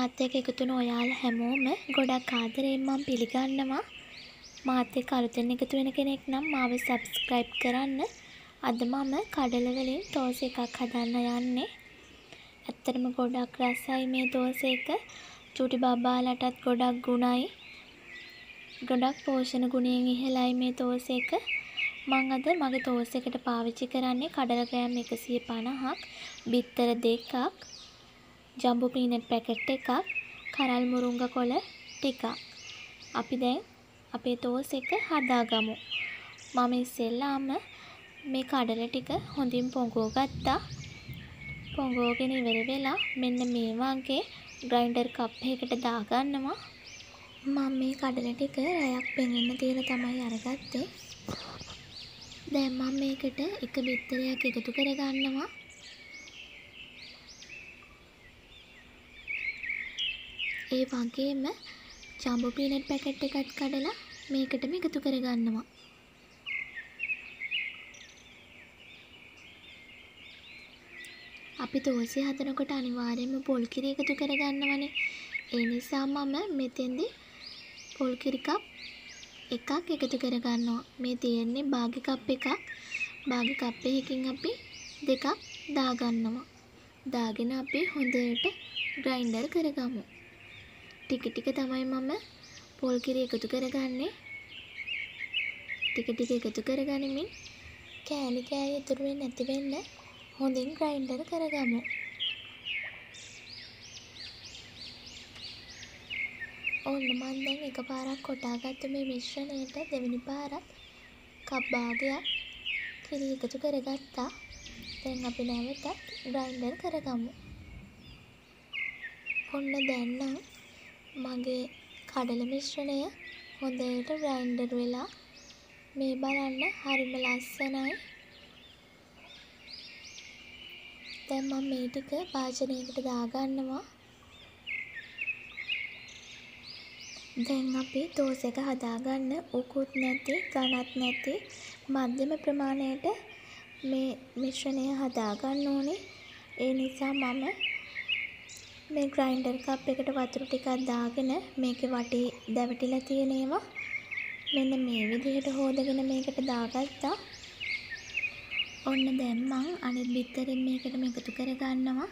මාත් එක්ක එකතු වෙන ඔයාලා හැමෝම ගොඩක් ආදරයෙන් මම පිළිගන්නවා. මාත් එක්ක අලුතෙන් එකතු වෙන කෙනෙක් නම් මාව subscribe කරන්න. අද මම කඩල වලින් දෝසෙ එකක් හදන්න යන්නේ. ඇත්තටම ගොඩක් රසයි මේ දෝසෙ එක. චුටි බබාලටත් ගොඩක් ගුණයි. ගොඩක් පෝෂණ ගුණයෙන් ඉහළයි මේ දෝසෙ එක. මං අද මගේ දෝසෙකට පාවිච්චි කරන්නේ කඩල ග්‍රෑම් 150ක්, බිත්තර දෙකක්, ජම්බු පීනට් පැකට් එකක් කරල් මුරුංග කොළ ටිකක් අපි දැන් අපේ තෝස් එක හදාගමු මම ඉස්සෙල්ලාම මේ කඩල ටික හොඳින් පොඟෝ ගත්තා පොඟෝගෙන ඉවර වෙලා මෙන්න මේ වගේ ග්‍රයින්ඩර් කප් එකකට දාගන්නවා මම මේ කඩල ටික රැයක් පෙඟෙන්න තියලා තමයි අරගත්තේ දැන් මම මේකට එක බිත්තරයක් එකතු කරගන්නවා ඒ වගේම ජම්බෝ පීනට් පැකට් එකත් කඩලා මේකටම එකතු කරගන්නවා. අපි දෝසය හදනකොට අනිවාර්යයෙන්ම පොල් කිරි එකතු කරගන්නවනේ. ඒ නිසා මම මෙතෙන්දි පොල් කිරි කප් එකක් එකතු කරගන්නවා. මේ තියෙන්නේ බාගි කප් එකක්. බාගි කප් එකකින් අපි දෙකක් දාගන්නවා. දාගෙන අපි හොඳට ග්‍රයින්ඩර් කරගමු. ටික ටික තමයි මම පොල් කිරි එකතු කරගන්නේ. ටික ටික එකතු කරගනිමින් කෑලි කෑලි ඉතුරු වෙන්නේ නැති වෙන්න හොඳින් ග්‍රයින්ඩර් කරගමු. ඔන්න මම දැන් එකපාරක් කොටාගත්ත මේ මිශ්‍රණයට දෙවෙනි පාරක් කප් භාගයක් කිරි එකතු කරගත්තා. දැන් අපි නැවතත් ග්‍රයින්ඩර් කරගමු. ඔන්න දැන් නම් මගේ කඩල මිශ්‍රණය හොඳට බ්ලෙන්ඩර් වෙලා මේ බලන්න හරිම ලස්සනයි. දැන් මම මේ ටික භාජනයකට දාගන්නවා. දැන් අපි දෝස එක හදාගන්න උකුත් නැති, ඝනත් නැති මධ්‍යම ප්‍රමාණයට මේ මිශ්‍රණය හදාගන්න ඕනේ. ඒ නිසා මම මේ ග්‍රයින්ඩර් කප් එකට වතුර ටිකක් දාගෙන මේකේ වටේ දැවටිලා තියෙන ඒවා මෙන්න මේ විදිහට හොදගෙන මේකට දාගත්තා. ඔන්න දැන් මම අනිත් බිත්තරෙන් මේකට මේකතු කරගන්නවා.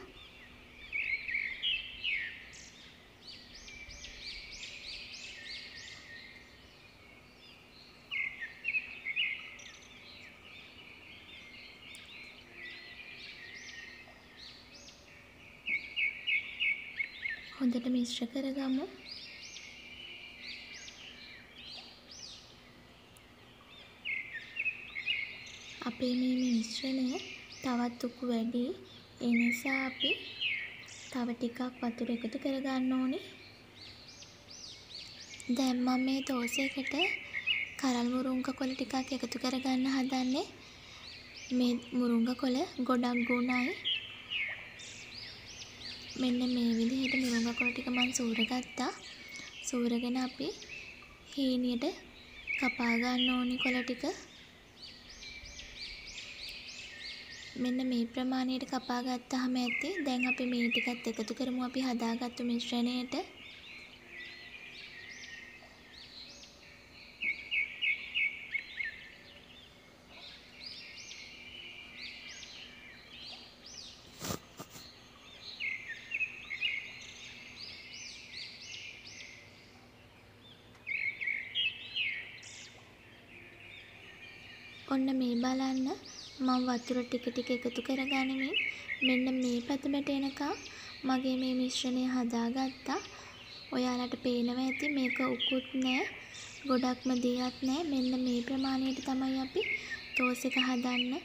හොඳට මිශ්‍ර කරගමු. අපේ මේ මිශ්‍රණය තවත් උකු වැඩි. ඒ නිසා අපි තව ටිකක් වතුර එකතු කරගන්න ඕනේ. දැන් මම මේ දෝසයකට කරල් මුරුංග කොළ ටිකක් එකතු කරගන්න හදන්නේ. මේ මුරුංග කොළ ගොඩක් ගුණයි. මෙන්න මේ විදිහට මිරිඟ කොළ ටික මම සූරගත්තා. සූරගෙන අපි හීනියට කපා ගන්න ඕනි කොළ ටික. මෙන්න මේ ප්‍රමාණයට කපා ගත්තාම ඇති. දැන් අපි මේ ටිකත් එකතු කරමු අපි හදාගත්තු මිශ්‍රණයට. ඔන්න මේ බලන්න මම වතුර ටික ටික එකතු කරගනිමින් මෙන්න මේ පැතමට එනකම් මගේ මේ මිශ්‍රණය හදාගත්තා. ඔයාලට පේනවා ඇති මේක උකුත් නෑ. ගොඩක්ම දියත් නෑ. මෙන්න මේ ප්‍රමාණයට තමයි අපි ටෝස් එක හදන්න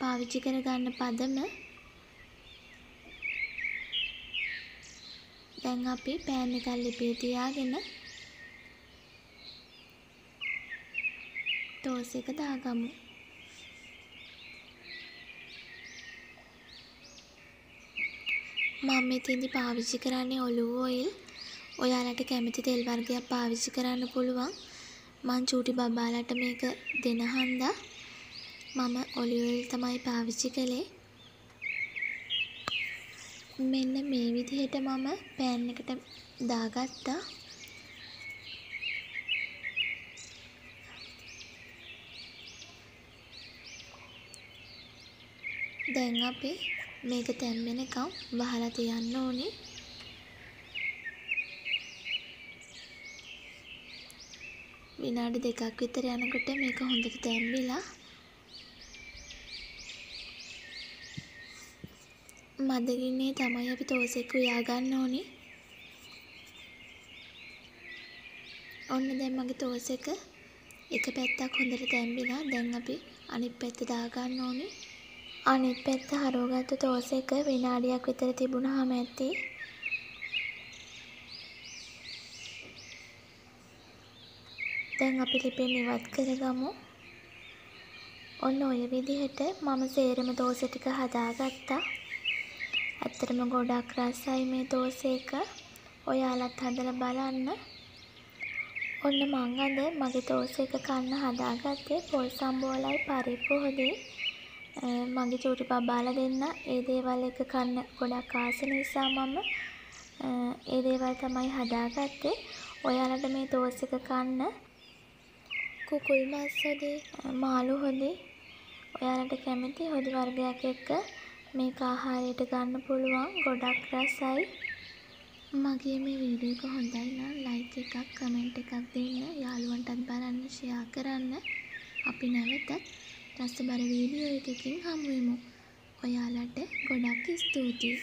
පාවිච්චි කරගන්න පදම. දැන් අපි පෑන් එකක් ලිපේ තියාගෙන දවසක දාගමු. මම මෙතෙන්දි පාවිච්චි කරන්නේ ඔලිව් ඔයිල්. ඔයාලට කැමති තෙල් වර්ගයක් පාවිච්චි කරන්න පුළුවන්. මං චූටි බබාලට මේක දෙන හන්දා මම ඔලිව් ඔයිල් තමයි පාවිච්චි කළේ. මෙන්න මේ විදිහට මම පෑන් එකට දාගත්තා. දැන් අපි මේක තැම්මෙනකම් වහලා තියන්න ඕනේ. විනාඩි දෙකක් විතර යනකොට මේක හොඳට තැම්බිලා මදගින්නේ තමයි අපි තෝසෙක් උයා ගන්න ඕනේ. ඔන්න දැන් මගේ තෝසෙක එක පැත්තක් හොඳට තැම්බිලා දැන් අපි අනිත් පැත්ත දා ගන්න ඕනේ. අනිත් පැත්ත හරවගත්තු තෝස එක විනාඩියක් විතර තිබුණාම ඇති. දැන් අපි ලිපෙන් ඉවත් කරගමු. ඔන්න ඔය විදිහට මම සේරම දෝස ටික හදාගත්තා. ඇත්තටම ගොඩක් රසයි මේ දෝස එක. ඔයාලත් හදලා බලන්න. ඔන්න මං අද මගේ දෝස එක කන්න හදාගත්තේ පොල් සම්බෝලයි පරිප්පු හොදේ. මගේ චූටි බබාලා දෙන්න ඒ දේවල් එක කන්න ගොඩක් ආස නිසා මම ඒ දේවල් තමයි හදාගත්තේ. ඔයාලට මේ තෝස් එක කන්න කුකුල් මස් හොදේ, මාළු හොදේ ඔයාලට කැමති හොදි වර්ගයක් එක්ක මේක ආහාරයට ගන්න පුළුවන් ගොඩක් රසයි. මගේ මේ වීඩියෝ එක හොඳයි නම් ලයික් එකක් කමෙන්ට් එකක් දෙන්න යාළුවන්ටත් බලන්න ෂෙයා කරන්න අපි නැවතත් රසබර වීඩියෝ එකකින් හමුවෙමු. ඔයාලට ගොඩක් ස්තුතියි.